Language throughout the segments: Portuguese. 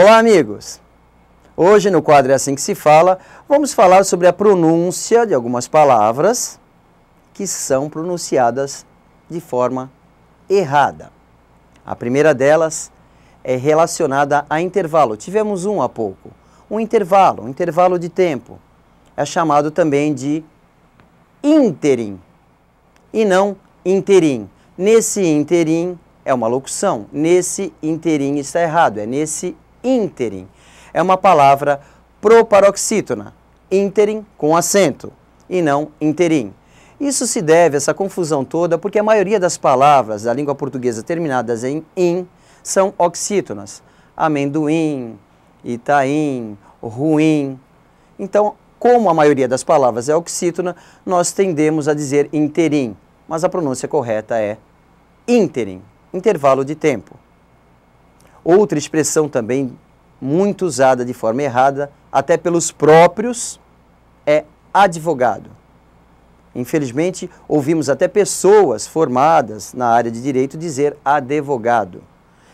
Olá, amigos! Hoje, no quadro É Assim Que Se Fala, vamos falar sobre a pronúncia de algumas palavras que são pronunciadas de forma errada. A primeira delas é relacionada a intervalo. Tivemos um há pouco. Um intervalo, um intervalo de tempo. É chamado também de ínterim e não interim. Nesse interim é uma locução. Nesse interim está errado. É nesse ínterim. É uma palavra proparoxítona, ínterim com acento e não interim. Isso se deve, essa confusão toda, porque a maioria das palavras da língua portuguesa terminadas em in são oxítonas. Amendoim, Itaim, ruim. Então, como a maioria das palavras é oxítona, nós tendemos a dizer interim, mas a pronúncia correta é ínterim, intervalo de tempo. Outra expressão também muito usada de forma errada, até pelos próprios, é advogado. Infelizmente, ouvimos até pessoas formadas na área de direito dizer advogado.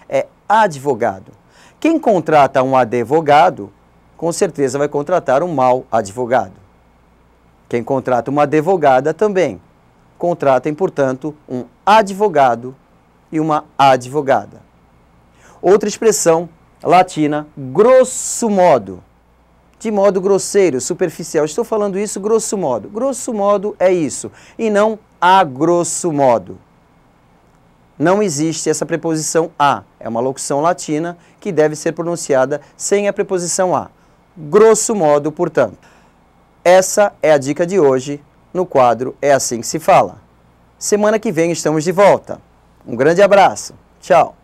É advogado. Quem contrata um advogado, com certeza vai contratar um mau advogado. Quem contrata uma advogada também. Contratem, portanto, um advogado e uma advogada. Outra expressão latina, grosso modo. De modo grosseiro, superficial. Estou falando isso grosso modo. Grosso modo é isso, e não a grosso modo. Não existe essa preposição a. É uma locução latina que deve ser pronunciada sem a preposição a. Grosso modo, portanto. Essa é a dica de hoje no quadro É Assim que se Fala. Semana que vem estamos de volta. Um grande abraço. Tchau.